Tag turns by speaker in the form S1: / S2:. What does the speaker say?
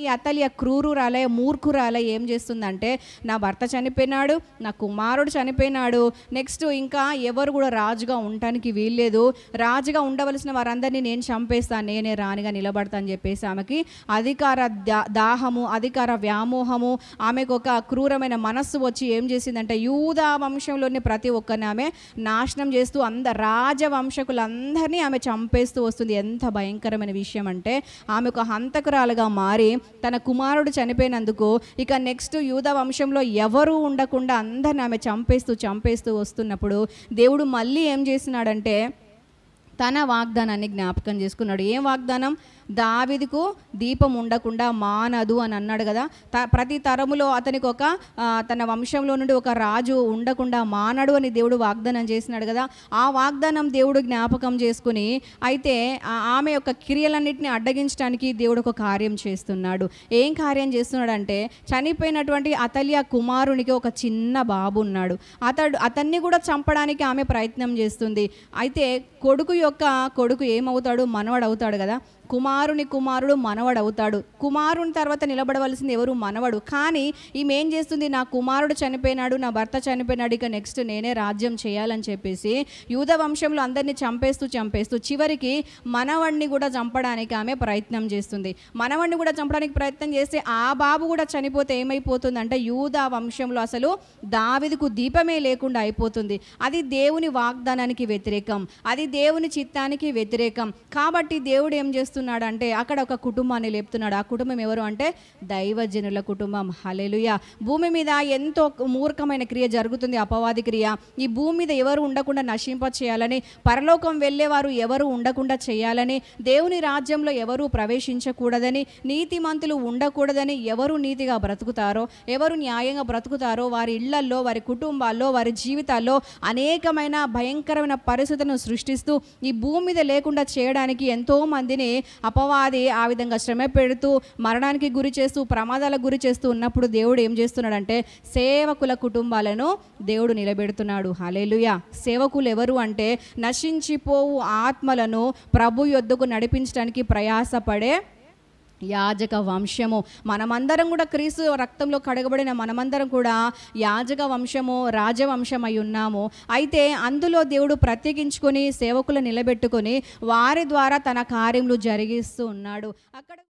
S1: ఈ అతలి ఆ క్రూరురాలయ మూర్ఖురాలయ ఏం చేస్తుందంటే నా భర్త చనిపోయినాడు నా కుమారుడు చనిపోయినాడు నెక్స్ట్ ఇంకా ఎవరు కూడా రాజుగా ఉండటానికి వీల్లేదు రాజుగా ఉండవలసిన వారందరినీ నేను చంపేస్తాను నేనే రానిగా నిలబడతాను చెప్పేసి ఆమెకి అధికార దాహము అధికార వ్యామోహము ఆమెకు ఒక క్రూరమైన మనస్సు వచ్చి ఏం చేసిందంటే యూదా వంశంలోని ప్రతి ఒక్కరిని ఆమె నాశనం చేస్తూ అంద రాజవంశకులందరినీ ఆమె చంపేస్తూ వస్తుంది ఎంత భయంకరమైన విషయం అంటే ఆమె ఒక హంతకురాలుగా మారి తన కుమారుడు చనిపోయినందుకు ఇక నెక్స్ట్ యూద వంశంలో ఎవరూ ఉండకుండా అందరిని ఆమె చంపేస్తూ చంపేస్తూ వస్తున్నప్పుడు దేవుడు మళ్ళీ ఏం చేసినాడంటే తన వాగ్దానాన్ని జ్ఞాపకం చేసుకున్నాడు ఏం వాగ్దానం దావిదికు దీపం ఉండకుండా మానదు అని అన్నాడు కదా త ప్రతి తరములో అతనికి ఒక తన వంశంలో నుండి ఒక రాజు ఉండకుండా మానడు అని దేవుడు వాగ్దానం చేసినాడు కదా ఆ వాగ్దానం దేవుడు జ్ఞాపకం చేసుకుని అయితే ఆమె యొక్క క్రియలన్నింటినీ అడ్డగించడానికి దేవుడు ఒక కార్యం చేస్తున్నాడు ఏం కార్యం చేస్తున్నాడంటే చనిపోయినటువంటి అతలియ కుమారునికి ఒక చిన్న బాబు ఉన్నాడు అతడు అతన్ని కూడా చంపడానికి ఆమె ప్రయత్నం చేస్తుంది అయితే కొడుకు యొక్క యొక్క కొడుకు ఏమవుతాడు మనవడు అవుతాడు కదా కుమారుని కుమారుడు మనవడు అవుతాడు కుమారుని తర్వాత నిలబడవలసింది ఎవరు మనవడు కానీ ఈమె ఏం చేస్తుంది నా కుమారుడు చనిపోయినాడు నా భర్త చనిపోయినాడు ఇక నెక్స్ట్ నేనే రాజ్యం చేయాలని చెప్పేసి యూద వంశంలో అందరినీ చంపేస్తూ చంపేస్తూ చివరికి మనవణ్ణి కూడా చంపడానికి ఆమె ప్రయత్నం చేస్తుంది మనవణ్ణి కూడా చంపడానికి ప్రయత్నం చేస్తే ఆ బాబు కూడా చనిపోతే ఏమైపోతుందంటే యూద వంశంలో అసలు దావిదికు దీపమే లేకుండా అయిపోతుంది అది దేవుని వాగ్దానానికి వ్యతిరేకం అది దేవుని చిత్తానికి వ్యతిరేకం కాబట్టి దేవుడు ఏం చేస్తున్నాడంటే అక్కడ ఒక కుటుంబాన్ని లేపుతున్నాడు ఆ కుటుంబం ఎవరు అంటే దైవజనుల కుటుంబం హలెలుయ భూమి మీద ఎంతో మూర్ఖమైన క్రియ జరుగుతుంది అపవాది క్రియ ఈ భూమి మీద ఎవరు ఉండకుండా నశింప చేయాలని పరలోకం వెళ్ళేవారు ఎవరు ఉండకుండా చేయాలని దేవుని రాజ్యంలో ఎవరు ప్రవేశించకూడదని నీతిమంతులు ఉండకూడదని ఎవరు నీతిగా బ్రతుకుతారో ఎవరు న్యాయంగా బ్రతుకుతారో వారి ఇళ్లల్లో వారి కుటుంబాల్లో వారి జీవితాల్లో అనేకమైన భయంకరమైన పరిస్థితులను సృష్టిస్తూ ఈ భూమి మీద లేకుండా చేయడానికి ఎంతోమందిని అపవాది ఆ విధంగా శ్రమ పెడుతూ మరణానికి గురి చేస్తూ ప్రమాదాలకు గురి చేస్తూ ఉన్నప్పుడు దేవుడు ఏం చేస్తున్నాడంటే సేవకుల కుటుంబాలను దేవుడు నిలబెడుతున్నాడు హలేలుయ సేవకులు ఎవరు అంటే నశించిపోవు ఆత్మలను ప్రభు యొద్దకు నడిపించడానికి ప్రయాసపడే యాజక వంశము మనమందరం కూడా క్రీస్తు రక్తంలో కడగబడిన మనమందరం కూడా యాజక వంశము రాజవంశం అయి ఉన్నాము అయితే అందులో దేవుడు ప్రత్యేకించుకొని సేవకులు నిలబెట్టుకొని వారి ద్వారా తన కార్యములు జరిగిస్తూ ఉన్నాడు అక్కడ